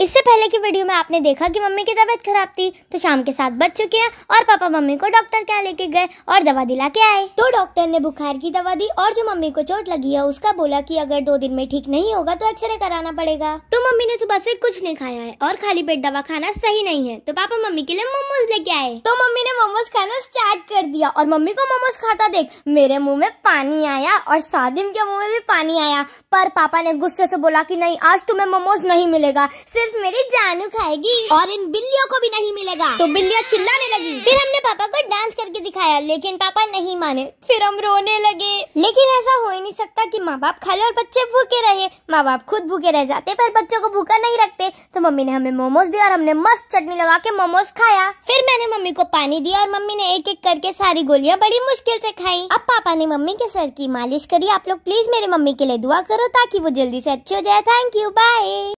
इससे पहले की वीडियो में आपने देखा कि मम्मी की तबीयत खराब थी तो शाम के साथ बच चुके हैं और पापा मम्मी को डॉक्टर क्या लेके गए और दवा दिला के आए तो डॉक्टर ने बुखार की दवा दी और जो मम्मी को चोट लगी है उसका बोला कि अगर दो दिन में ठीक नहीं होगा तो एक्सरे कराना पड़ेगा तो मम्मी ने सुबह से कुछ नहीं खाया है और खाली पेट दवा खाना सही नहीं है तो पापा मम्मी के लिए मोमोज लेके आए तो मम्मी ने मोमोज खाना कर दिया और मम्मी को मोमोज खाता देख मेरे मुंह में पानी आया और सादिम के मुंह में भी पानी आया पर पापा ने गुस्से से बोला कि नहीं आज तुम्हें मोमोज नहीं मिलेगा सिर्फ मेरी जानू खाएगी और इन बिल्लियों को भी नहीं मिलेगा तो बिल्लियाँ चिल्लाने लगी फिर हमने पापा को डांस दिखाया लेकिन पापा नहीं माने फिर हम रोने लगे लेकिन ऐसा हो ही नहीं सकता कि माँ बाप खाले और बच्चे भूखे रहे माँ बाप खुद भूखे रह जाते पर बच्चों को भूखा नहीं रखते तो मम्मी ने हमें मोमोज दिया और हमने मस्त चटनी लगा के मोमोज खाया फिर मैंने मम्मी को पानी दिया और मम्मी ने एक एक करके सारी गोलियाँ बड़ी मुश्किल से खाई अब पापा ने मम्मी के सर की मालिश करी आप लोग प्लीज मेरी मम्मी के लिए दुआ करो ताकि वो जल्दी से अच्छी हो जाए थैंक यू बाय